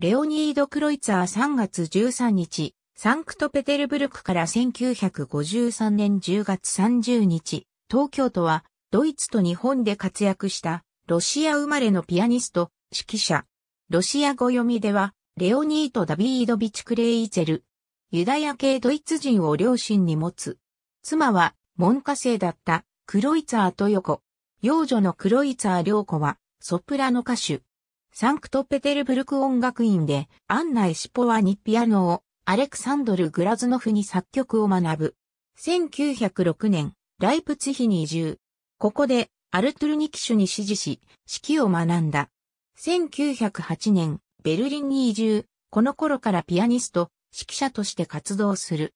レオニード・クロイツァー3月13日、サンクトペテルブルクから1953年10月30日、東京都は、ドイツと日本で活躍した、ロシア生まれのピアニスト、指揮者。ロシア語読みでは、レオニート・ダビード・ビチ・クレイゼル。ユダヤ系ドイツ人を両親に持つ。妻は、門下生だった、クロイツァー・トヨコ。幼女のクロイツァー・リョ子は、ソプラノ歌手。サンクトペテルブルク音楽院で、アンナ・エシポワにピアノを、アレクサンドル・グラズノフに作曲を学ぶ。1906年、ライプツヒに移住。ここで、アルトゥルニキシュに指示し、指揮を学んだ。1908年、ベルリンに移住。この頃からピアニスト、指揮者として活動する。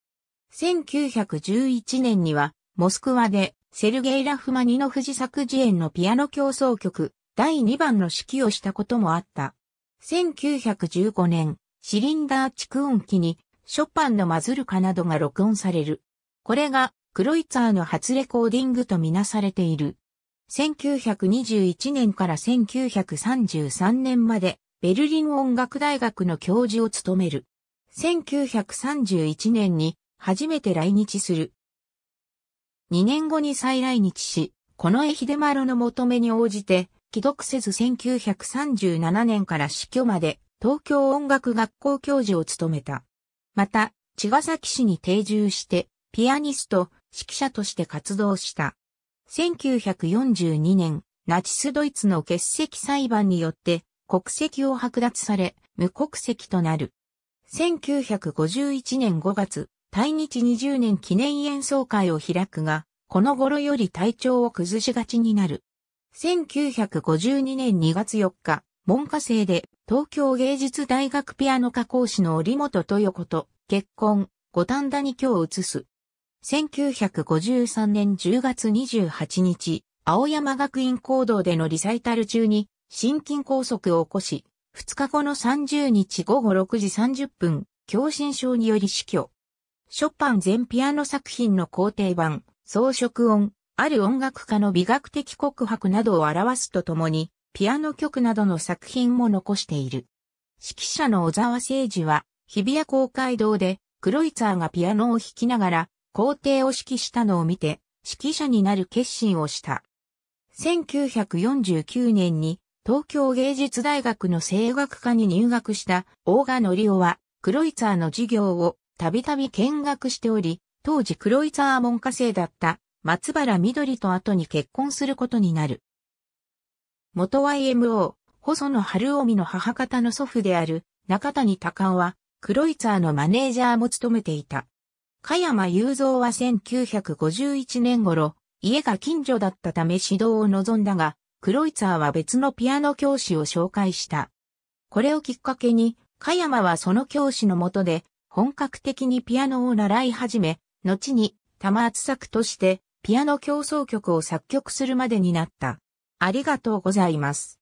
1911年には、モスクワで、セルゲイ・ラフマニノフ自作自演のピアノ競争曲、第2番の指揮をしたこともあった。1915年、シリンダー蓄音機にショパンのマズルカなどが録音される。これがクロイツァーの初レコーディングとみなされている。1921年から1933年までベルリン音楽大学の教授を務める。1931年に初めて来日する。2年後に再来日し、この絵秀丸の求めに応じて既読せず1937年から死去まで東京音楽学校教授を務めた。また、茅ヶ崎市に定住して、ピアニスト、指揮者として活動した。1942年、ナチスドイツの欠席裁判によって国籍を剥奪され、無国籍となる。1951年5月、対日20年記念演奏会を開くが、この頃より体調を崩しがちになる。1952年2月4日、文科生で東京芸術大学ピアノ科講師の折本豊子と結婚、五反田に今日移す。1953年10月28日、青山学院行動でのリサイタル中に心筋梗塞を起こし、2日後の30日午後6時30分、狭心症により死去。ショパン全ピアノ作品の工程版、装飾音、ある音楽家の美学的告白などを表すとともに、ピアノ曲などの作品も残している。指揮者の小沢誠二は、日比谷公会堂で、クロイツァーがピアノを弾きながら、皇帝を指揮したのを見て、指揮者になる決心をした。1949年に、東京芸術大学の声楽科に入学した大賀則夫は、クロイツァーの授業をたびたび見学しており、当時クロイツァー門下生だった松原緑と後に結婚することになる。元 YMO、細野晴臣の母方の祖父である中谷隆夫は、クロイツァーのマネージャーも務めていた。加山雄三は1951年頃、家が近所だったため指導を望んだが、クロイツァーは別のピアノ教師を紹介した。これをきっかけに、加山はその教師の下で、本格的にピアノを習い始め、後に、玉厚作として、ピアノ競争曲を作曲するまでになった。ありがとうございます。